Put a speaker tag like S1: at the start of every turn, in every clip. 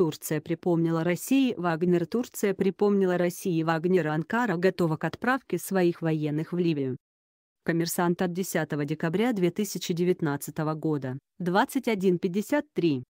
S1: Турция припомнила России Вагнер Турция припомнила России Вагнер Анкара готова к отправке своих военных в Ливию. Коммерсант от 10 декабря 2019 года, 21.53.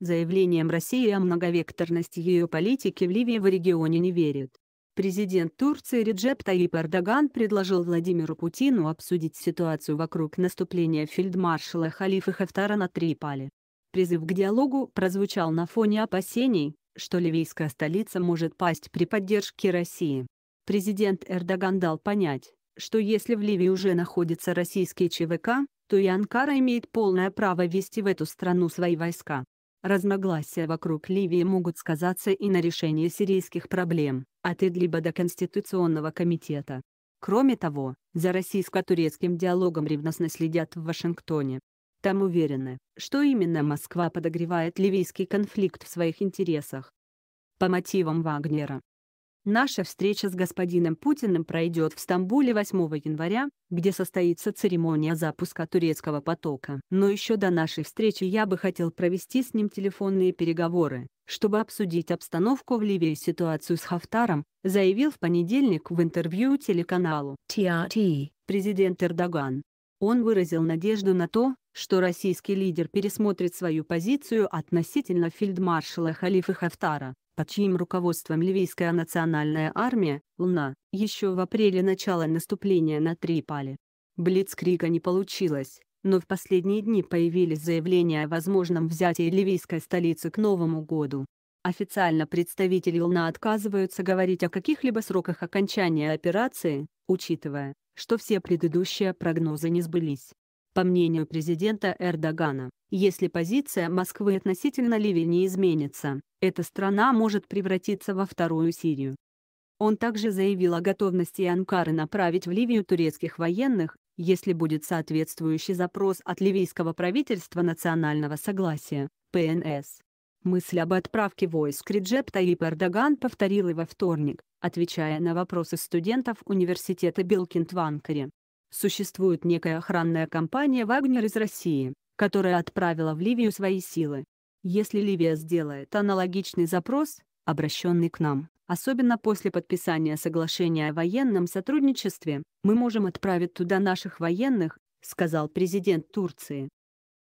S1: Заявлением России о многовекторности ее политики в Ливии в регионе не верят. Президент Турции Реджеп Таип Эрдоган предложил Владимиру Путину обсудить ситуацию вокруг наступления фельдмаршала Халифа Хафтара на Трипали. Призыв к диалогу прозвучал на фоне опасений, что ливийская столица может пасть при поддержке России. Президент Эрдоган дал понять, что если в Ливии уже находятся российские ЧВК, то и Анкара имеет полное право вести в эту страну свои войска. Разногласия вокруг Ливии могут сказаться и на решении сирийских проблем, от а Идлиба до Конституционного комитета. Кроме того, за российско-турецким диалогом ревностно следят в Вашингтоне там уверены, что именно Москва подогревает ливийский конфликт в своих интересах. По мотивам Вагнера. Наша встреча с господином Путиным пройдет в Стамбуле 8 января, где состоится церемония запуска турецкого потока. Но еще до нашей встречи я бы хотел провести с ним телефонные переговоры, чтобы обсудить обстановку в Ливии и ситуацию с Хафтаром, заявил в понедельник в интервью телеканалу TRT а президент Эрдоган. Он выразил надежду на то, что российский лидер пересмотрит свою позицию относительно фельдмаршала Халифа Хафтара, под чьим руководством ливийская национальная армия, Луна, еще в апреле начала наступления на Трипали. Блицкрига не получилось, но в последние дни появились заявления о возможном взятии ливийской столицы к Новому году. Официально представители ЛНА отказываются говорить о каких-либо сроках окончания операции, учитывая, что все предыдущие прогнозы не сбылись. По мнению президента Эрдогана, если позиция Москвы относительно Ливии не изменится, эта страна может превратиться во вторую Сирию. Он также заявил о готовности Анкары направить в Ливию турецких военных, если будет соответствующий запрос от ливийского правительства национального согласия, ПНС. Мысль об отправке войск Реджеп Таип Эрдоган повторил и во вторник, отвечая на вопросы студентов университета Белкинд в Анкаре. Существует некая охранная компания «Вагнер» из России, которая отправила в Ливию свои силы. Если Ливия сделает аналогичный запрос, обращенный к нам, особенно после подписания соглашения о военном сотрудничестве, мы можем отправить туда наших военных, сказал президент Турции.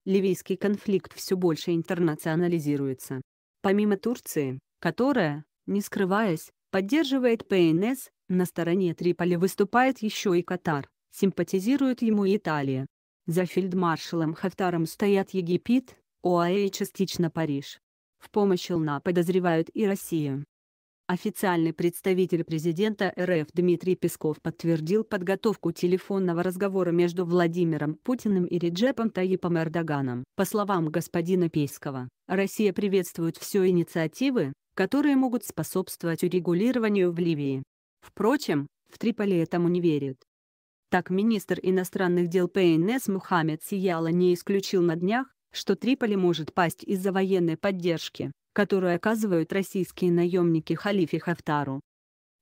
S1: Ливийский конфликт все больше интернационализируется. Помимо Турции, которая, не скрываясь, поддерживает ПНС, на стороне Триполи выступает еще и Катар, симпатизирует ему Италия. За фельдмаршалом Хафтаром стоят Египет, ОАЭ и частично Париж. В помощь ЛНА подозревают и Россию. Официальный представитель президента РФ Дмитрий Песков подтвердил подготовку телефонного разговора между Владимиром Путиным и Реджепом Таипом Эрдоганом. По словам господина Пейского, Россия приветствует все инициативы, которые могут способствовать урегулированию в Ливии. Впрочем, в Триполи этому не верят. Так министр иностранных дел ПНС Мухаммед Сияла не исключил на днях, что Триполи может пасть из-за военной поддержки которую оказывают российские наемники халифе Хафтару.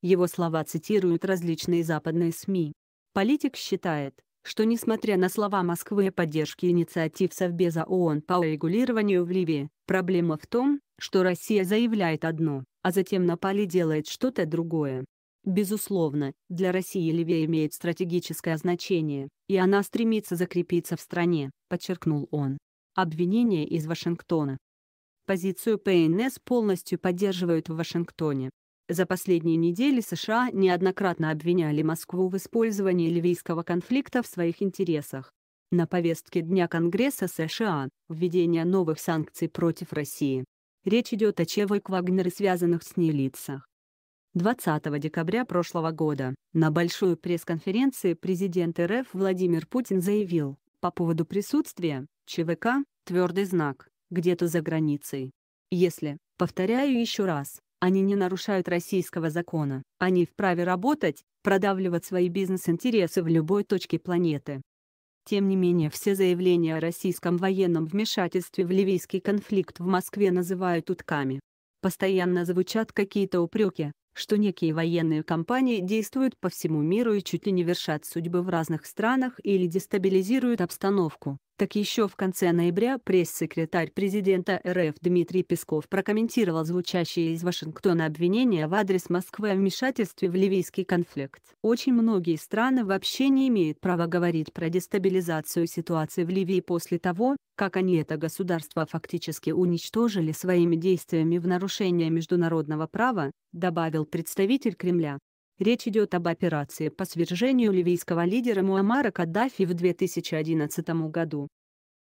S1: Его слова цитируют различные западные СМИ. Политик считает, что несмотря на слова Москвы о поддержке инициатив Совбеза ООН по регулированию в Ливии, проблема в том, что Россия заявляет одно, а затем на поле делает что-то другое. Безусловно, для России Ливия имеет стратегическое значение, и она стремится закрепиться в стране, подчеркнул он. Обвинения из Вашингтона, Позицию ПНС полностью поддерживают в Вашингтоне. За последние недели США неоднократно обвиняли Москву в использовании ливийского конфликта в своих интересах. На повестке Дня Конгресса США – введение новых санкций против России. Речь идет о Чевой Вагнер и связанных с ней лицах. 20 декабря прошлого года на большой пресс-конференции президент РФ Владимир Путин заявил по поводу присутствия ЧВК «Твердый знак» где-то за границей. Если, повторяю еще раз, они не нарушают российского закона, они вправе работать, продавливать свои бизнес-интересы в любой точке планеты. Тем не менее все заявления о российском военном вмешательстве в ливийский конфликт в Москве называют утками. Постоянно звучат какие-то упреки, что некие военные компании действуют по всему миру и чуть ли не вершат судьбы в разных странах или дестабилизируют обстановку, так еще в конце ноября пресс-секретарь президента РФ Дмитрий Песков прокомментировал звучащие из Вашингтона обвинения в адрес Москвы о вмешательстве в ливийский конфликт. Очень многие страны вообще не имеют права говорить про дестабилизацию ситуации в Ливии после того, как они это государство фактически уничтожили своими действиями в нарушение международного права, добавил представитель Кремля. Речь идет об операции по свержению ливийского лидера Муаммара Каддафи в 2011 году.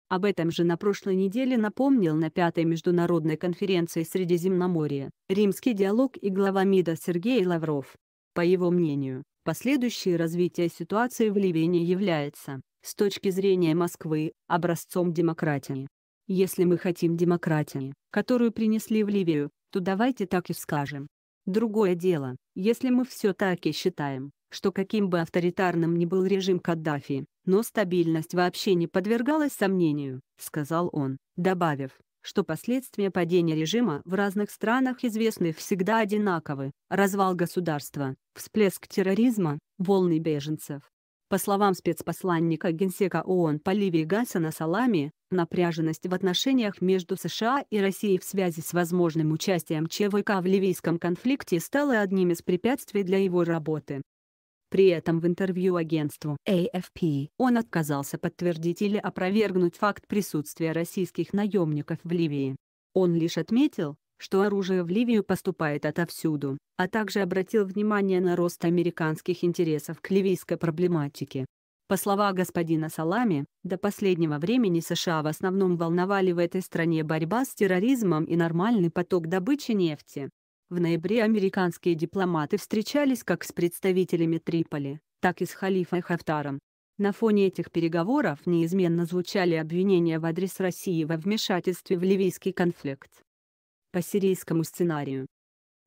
S1: Об этом же на прошлой неделе напомнил на пятой международной конференции Средиземноморья «Римский диалог» и глава МИДа Сергей Лавров. По его мнению, последующее развитие ситуации в Ливии не является, с точки зрения Москвы, образцом демократии. Если мы хотим демократии, которую принесли в Ливию, то давайте так и скажем. Другое дело, если мы все-таки считаем, что каким бы авторитарным ни был режим Каддафи, но стабильность вообще не подвергалась сомнению, сказал он, добавив, что последствия падения режима в разных странах известны всегда одинаковы – развал государства, всплеск терроризма, волны беженцев, по словам спецпосланника Генсека ООН по Ливии Гансена Салами, напряженность в отношениях между США и Россией в связи с возможным участием ЧВК в ливийском конфликте стала одним из препятствий для его работы. При этом в интервью агентству AFP он отказался подтвердить или опровергнуть факт присутствия российских наемников в Ливии. Он лишь отметил, что оружие в Ливию поступает отовсюду, а также обратил внимание на рост американских интересов к ливийской проблематике. По словам господина Салами, до последнего времени США в основном волновали в этой стране борьба с терроризмом и нормальный поток добычи нефти. В ноябре американские дипломаты встречались как с представителями Триполи, так и с халифой Хафтаром. На фоне этих переговоров неизменно звучали обвинения в адрес России во вмешательстве в ливийский конфликт по сирийскому сценарию.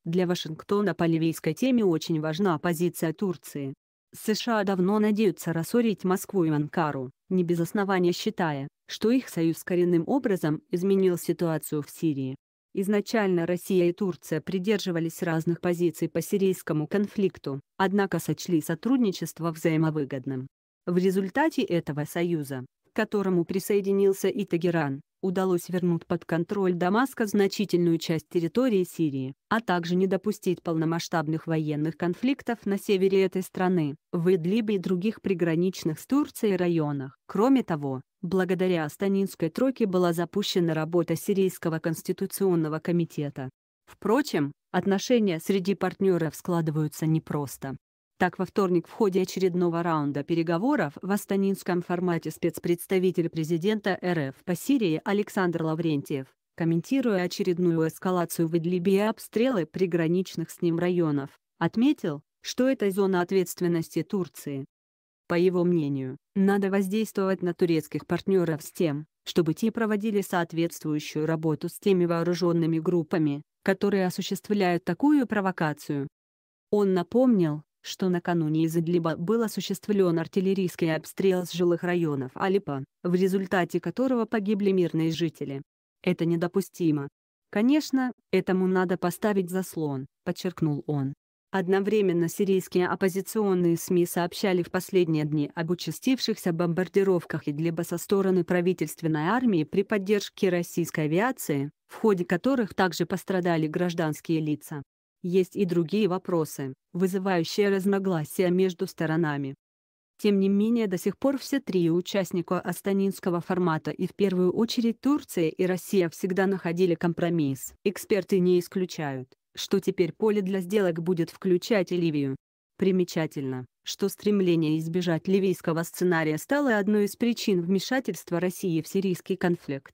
S1: Для Вашингтона по ливийской теме очень важна позиция Турции. США давно надеются рассорить Москву и Анкару, не без основания считая, что их союз коренным образом изменил ситуацию в Сирии. Изначально Россия и Турция придерживались разных позиций по сирийскому конфликту, однако сочли сотрудничество взаимовыгодным. В результате этого союза, к которому присоединился и Тагеран, удалось вернуть под контроль Дамаска значительную часть территории Сирии, а также не допустить полномасштабных военных конфликтов на севере этой страны, в Идлибе и других приграничных с Турцией районах. Кроме того, благодаря Астанинской тройке была запущена работа Сирийского конституционного комитета. Впрочем, отношения среди партнеров складываются непросто. Так, во вторник в ходе очередного раунда переговоров в астанинском формате спецпредставитель президента РФ по Сирии Александр Лаврентьев, комментируя очередную эскалацию в Идлибе и обстрелы приграничных с ним районов, отметил, что это зона ответственности Турции. По его мнению, надо воздействовать на турецких партнеров с тем, чтобы те проводили соответствующую работу с теми вооруженными группами, которые осуществляют такую провокацию. Он напомнил, что накануне из Идлиба был осуществлен артиллерийский обстрел с жилых районов Алипа, в результате которого погибли мирные жители. Это недопустимо. Конечно, этому надо поставить заслон, подчеркнул он. Одновременно сирийские оппозиционные СМИ сообщали в последние дни об участившихся бомбардировках Идлиба со стороны правительственной армии при поддержке российской авиации, в ходе которых также пострадали гражданские лица есть и другие вопросы, вызывающие разногласия между сторонами. Тем не менее, до сих пор все три участника астанинского формата и в первую очередь Турция и Россия всегда находили компромисс. Эксперты не исключают, что теперь поле для сделок будет включать и Ливию. Примечательно, что стремление избежать ливийского сценария стало одной из причин вмешательства России в сирийский конфликт.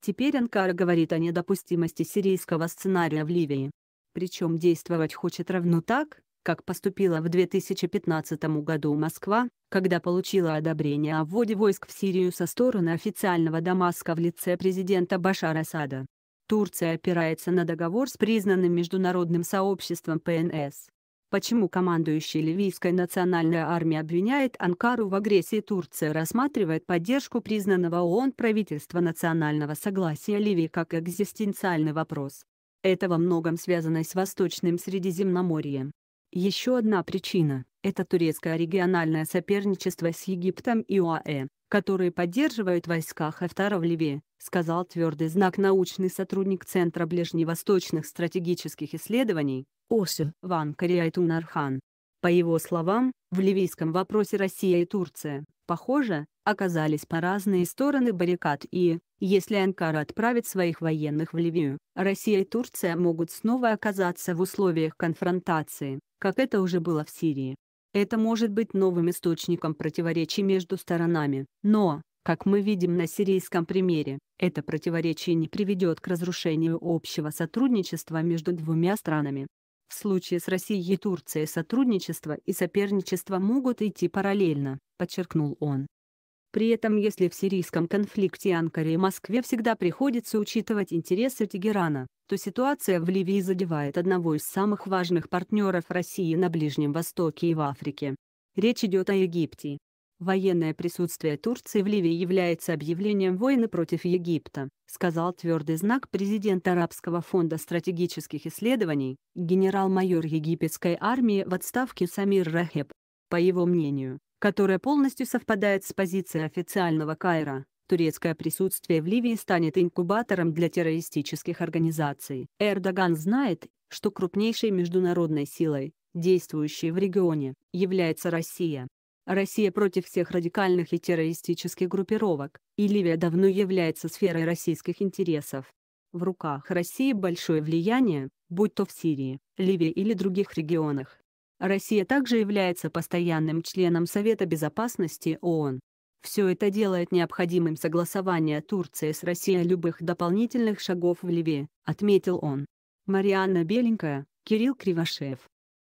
S1: Теперь Анкара говорит о недопустимости сирийского сценария в Ливии, причем действовать хочет равно так, как поступила в 2015 году Москва, когда получила одобрение о вводе войск в Сирию со стороны официального Дамаска в лице президента Башара Асада. Турция опирается на договор с признанным международным сообществом ПНС. Почему командующий Ливийской национальной армией обвиняет Анкару в агрессии Турция рассматривает поддержку признанного ООН правительства национального согласия Ливии как экзистенциальный вопрос. Это во многом связано с Восточным Средиземноморьем. Еще одна причина – это турецкое региональное соперничество с Египтом и ОАЭ, которые поддерживают войска Хафтара в Ливии, сказал твердый знак научный сотрудник Центра ближневосточных стратегических исследований ОСИ Ван Кариайтунархан. По его словам, в ливийском вопросе Россия и Турция похоже, оказались по разные стороны баррикад и, если Анкара отправит своих военных в Ливию, Россия и Турция могут снова оказаться в условиях конфронтации, как это уже было в Сирии. Это может быть новым источником противоречий между сторонами, но, как мы видим на сирийском примере, это противоречие не приведет к разрушению общего сотрудничества между двумя странами, в случае с Россией и Турцией сотрудничество и соперничество могут идти параллельно, подчеркнул он. При этом если в сирийском конфликте Анкаре и Москве всегда приходится учитывать интересы Тегерана, то ситуация в Ливии задевает одного из самых важных партнеров России на Ближнем Востоке и в Африке. Речь идет о Египте. «Военное присутствие Турции в Ливии является объявлением войны против Египта», сказал твердый знак президент Арабского фонда стратегических исследований, генерал-майор египетской армии в отставке Самир Рахеб. По его мнению, которое полностью совпадает с позицией официального Каира, турецкое присутствие в Ливии станет инкубатором для террористических организаций. Эрдоган знает, что крупнейшей международной силой, действующей в регионе, является Россия. Россия против всех радикальных и террористических группировок, и Ливия давно является сферой российских интересов. В руках России большое влияние, будь то в Сирии, Ливии или других регионах. Россия также является постоянным членом Совета Безопасности ООН. Все это делает необходимым согласование Турции с Россией любых дополнительных шагов в Ливии, отметил он. Марианна Беленькая, Кирилл Кривошеев.